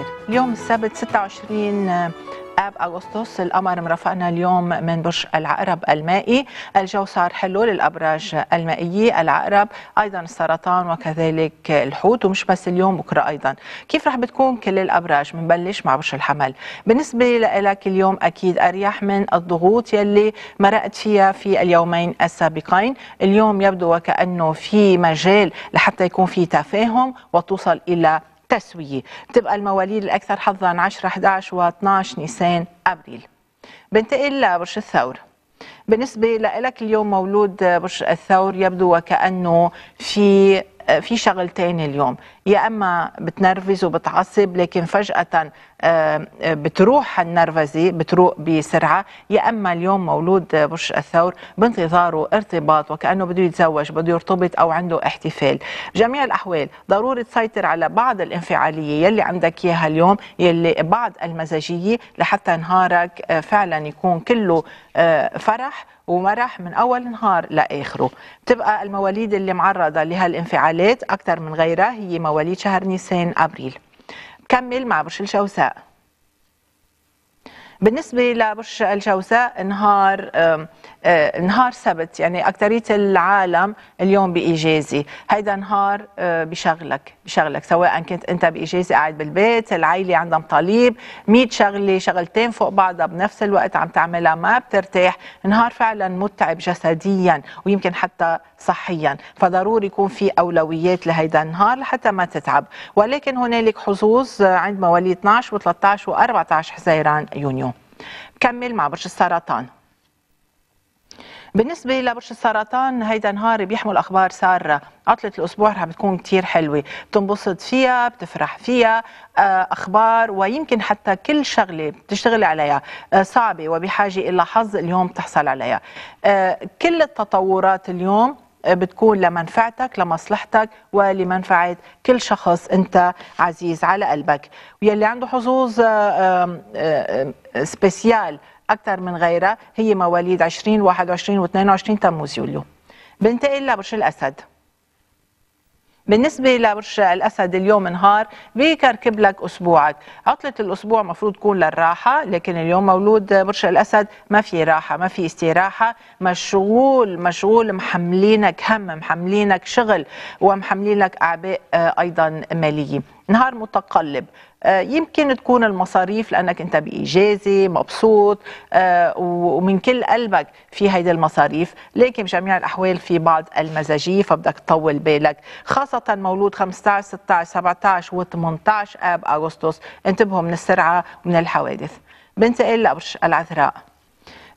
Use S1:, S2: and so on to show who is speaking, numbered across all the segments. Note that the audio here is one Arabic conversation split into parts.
S1: الخير اليوم السبت 26 آه، اب اغسطس القمر مرافقنا اليوم من برج العقرب المائي، الجو صار حلو للابراج المائيه، العقرب، ايضا السرطان وكذلك الحوت ومش بس اليوم بكره ايضا، كيف رح بتكون كل الابراج؟ بنبلش مع برج الحمل، بالنسبه لك اليوم اكيد اريح من الضغوط يلي مرقت فيها في اليومين السابقين، اليوم يبدو وكانه في مجال لحتى يكون في تفاهم وتوصل الى تسوية تبقى المواليد الأكثر حظا 10 11 و 12 نيسان أبريل بنتقل لبرج الثور بالنسبة لك اليوم مولود برج الثور يبدو وكأنه في في شغلتين اليوم يا اما بتنرفز وبتعصب لكن فجاه آه، آه، بتروح النرفزه بتروق بسرعه يا اما اليوم مولود برج الثور بانتظاره ارتباط وكانه بده يتزوج بده يرتبط او عنده احتفال جميع الاحوال ضروري تسيطر على بعض الانفعاليه يلي عندك اياها اليوم يلي بعض المزاجيه لحتى نهارك آه، فعلا يكون كله فرح ومرح من اول نهار لاخره بتبقى المواليد اللي معرضه لهالانفعالات اكثر من غيرها هي مواليد حوالي شهر نيسان أبريل كمل مع برج الجوزاء. بالنسبة لبرج الجوزاء نهار آه، نهار سبت يعني اكثريه العالم اليوم بإجازة هيدا نهار آه، بشغلك بشغلك سواء كنت أنت بإجازة قاعد بالبيت العيلة عندها مطالب 100 شغلة شغلتين فوق بعضها بنفس الوقت عم تعملها ما بترتاح نهار فعلا متعب جسديا ويمكن حتى صحيا فضروري يكون في أولويات لهيدا النهار لحتى ما تتعب ولكن هنالك حظوظ عند مواليد 12 و13 و14 حزيران يونيو كمل مع برج السرطان بالنسبه لبرج السرطان هيدا نهار بيحمل اخبار ساره عطله الاسبوع رح بتكون كتير حلوه بتنبسط فيها بتفرح فيها آه، اخبار ويمكن حتى كل شغله بتشتغل عليها آه، صعبه وبحاجه الى حظ اليوم بتحصل عليها آه، كل التطورات اليوم بتكون لمنفعتك لمصلحتك ولمنفعة كل شخص أنت عزيز على قلبك ويلي عنده حظوظ آه، آه، سبيسيال أكثر من غيرها هي مواليد 20 21 و22 تموز يوليو بنتقل لبرج الأسد بالنسبه لبرج الاسد اليوم نهار بيكركب لك اسبوعك عطله الاسبوع مفروض تكون للراحه لكن اليوم مولود برج الاسد ما في راحه ما في استراحه مشغول مشغول محملينك هم محملينك شغل ومحملينك اعباء آه، ايضا ماليه نهار متقلب آه، يمكن تكون المصاريف لانك انت باجازه مبسوط آه، ومن كل قلبك في هيدي المصاريف لكن بجميع الاحوال في بعض المزاجيه فبدك تطول بالك خاصه مولود 15 16 17 و18 اب اغسطس انتبهوا من السرعه ومن الحوادث بنتقل لابرش العذراء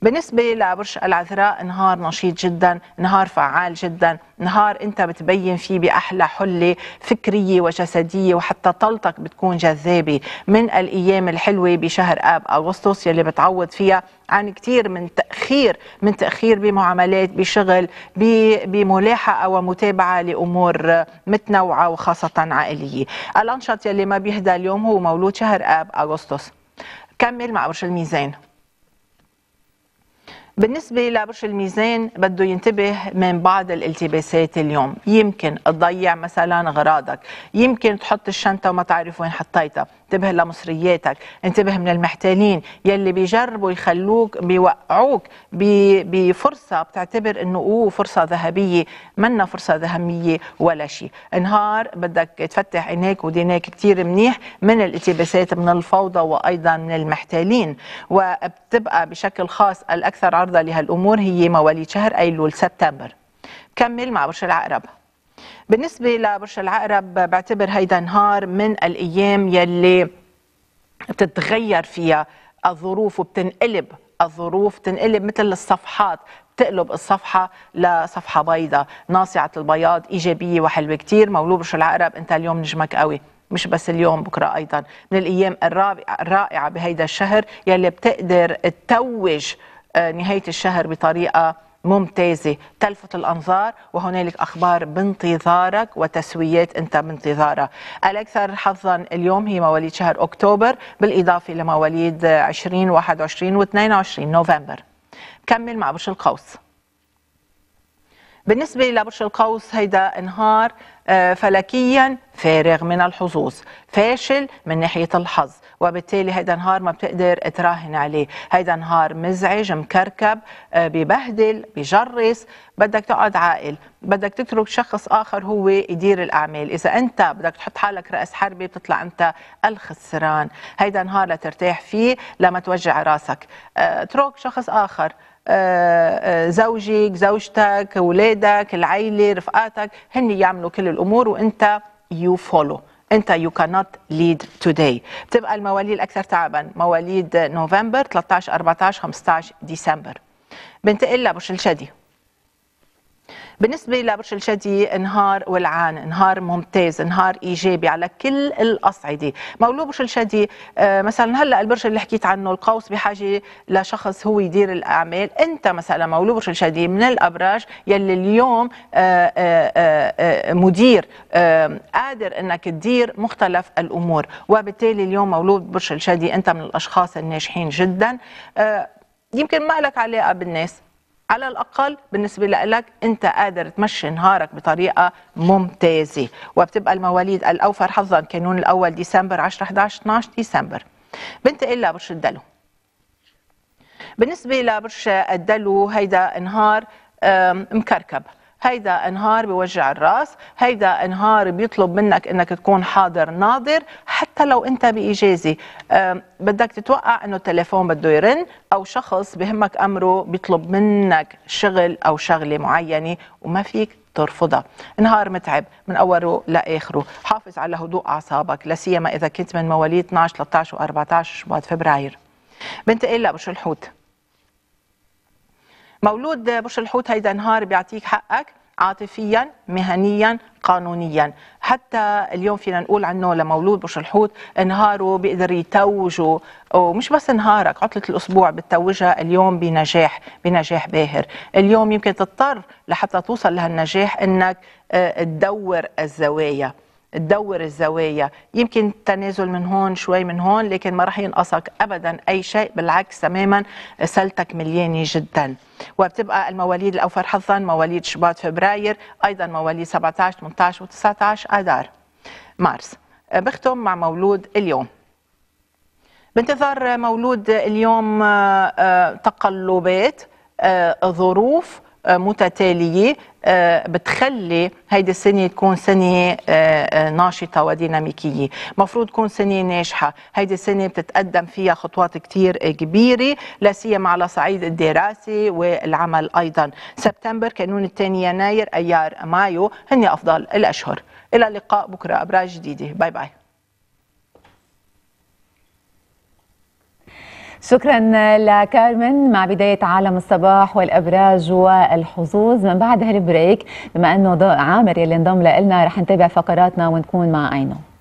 S1: بالنسبة لبرج العذراء نهار نشيط جدا نهار فعال جدا نهار انت بتبين فيه باحلى حله فكريه وجسديه وحتى طلتك بتكون جذابه من الايام الحلوه بشهر اب اغسطس يلي بتعوض فيها عن كثير من تاخير من تاخير بمعاملات بشغل بملاحقه ومتابعه لامور متنوعه وخاصه عائليه الانشط يلي ما بيهدى اليوم هو مولود شهر اب اغسطس كمل مع برج الميزان بالنسبة لبرج الميزان بده ينتبه من بعض الالتباسات اليوم يمكن تضيع مثلا غراضك يمكن تحط الشنطة وما تعرف وين حطيتها انتبه لمصرياتك انتبه من المحتالين يلي بيجربوا يخلوك بيوقعوك بفرصة بتعتبر انه اوه فرصة ذهبية منا فرصة ذهبية ولا شيء انهار بدك تفتح عينيك ودينيك كتير منيح من الالتباسات من الفوضى وايضا من المحتالين وبتبقى بشكل خاص الاكثر عرضة لهالامور هي مواليد شهر ايلول سبتمبر كمل مع برج العقرب بالنسبه لبرج العقرب بعتبر هيدا نهار من الايام يلي بتتغير فيها الظروف وبتنقلب الظروف تنقلب مثل الصفحات بتقلب الصفحه لصفحه بيضاء ناصعه البياض ايجابيه وحلوه كثير مولود برج العقرب انت اليوم نجمك قوي مش بس اليوم بكره ايضا من الايام الرائعه بهيدا الشهر يلي بتقدر تتوج آه، نهايه الشهر بطريقه ممتازة تلفت الأنظار وهنالك أخبار بانتظارك وتسويات أنت بانتظارها الأكثر حظا اليوم هي مواليد شهر أكتوبر بالإضافة لمواليد 20 21 و 22 نوفمبر كمل مع برج القوس بالنسبة لبرج القوس هيدا انهار آه، فلكيا فارغ من الحظوظ فاشل من ناحية الحظ وبالتالي هيدا نهار ما بتقدر تراهن عليه هيدا نهار مزعج مكركب آه، ببهدل بجرس بدك تقعد عاقل بدك تترك شخص آخر هو يدير الأعمال إذا أنت بدك تحط حالك رأس حربة بتطلع أنت الخسران هيدا نهار لترتاح فيه لما توجع راسك اترك آه، شخص آخر آه، آه، زوجك زوجتك اولادك العيله رفقاتك هن يعملوا كل الامور وانت يو فولو انت يو كانوت ليد توداي بتبقى المواليد الاكثر تعبا مواليد نوفمبر 13 14 15 ديسمبر بنتقل لبرج الشدي بالنسبة لبرج الجدي نهار ولعان نهار ممتاز نهار إيجابي على كل الأصعدة مولود برج الجدي آه، مثلا هلأ البرج اللي حكيت عنه القوس بحاجة لشخص هو يدير الأعمال أنت مثلا مولود برج الجدي من الأبراج يلي اليوم آه، آه، مدير قادر أنك تدير مختلف الأمور وبالتالي اليوم مولود برج الجدي أنت من الأشخاص الناجحين جدا يمكن ما لك علاقة بالناس على الاقل بالنسبه لك انت قادر تمشي نهارك بطريقه ممتازه وبتبقى المواليد الاوفر حظا كانون الاول ديسمبر 10 11 12 ديسمبر بنتقل لبرج الدلو بالنسبه لبرج الدلو هيدا نهار مكركب هيدا انهار بوجع الراس هيدا انهار بيطلب منك انك تكون حاضر ناظر حتى لو انت باجازه بدك تتوقع انه التليفون بده يرن او شخص بهمك امره بيطلب منك شغل او شغله معينه وما فيك ترفضها نهار متعب من اوله لاخره حافظ على هدوء اعصابك لا سيما اذا كنت من مواليد 12 13 و14 شباط فبراير بنتقل لابو الحوت مولود برج الحوت هيدا نهار بيعطيك حقك عاطفيا مهنيا قانونيا حتى اليوم فينا نقول عنه لمولود برج الحوت نهاره بيقدر يتوجه ومش بس نهارك عطلة الأسبوع بتتوجها اليوم بنجاح بنجاح باهر اليوم يمكن تضطر لحتى توصل لهالنجاح أنك آه، تدور الزوايا تدور الزوايا يمكن تنازل من هون شوي من هون لكن ما راح ينقصك ابدا اي شيء بالعكس تماما سلتك مليانه جدا وبتبقى المواليد الاوفر حظا مواليد شباط فبراير ايضا مواليد 17 18 و19 اذار مارس بختم مع مولود اليوم بانتظار مولود اليوم آه، آه، تقلبات آه، ظروف آه، متتاليه آه، بتخلي هيدي السنة تكون سنة آه، ناشطة وديناميكية مفروض تكون سنة ناجحة هيدي السنة بتتقدم فيها خطوات كتير كبيرة لا سيما على صعيد الدراسة والعمل أيضا سبتمبر كانون الثاني يناير أيار مايو هن أفضل الأشهر إلى اللقاء بكرة أبراج جديدة باي باي شكرا لكارمن مع بداية عالم الصباح والأبراج والحظوظ من بعد هالبريك بما أنه ضوء عامر يلي انضم لنا رح نتابع فقراتنا ونكون مع عينه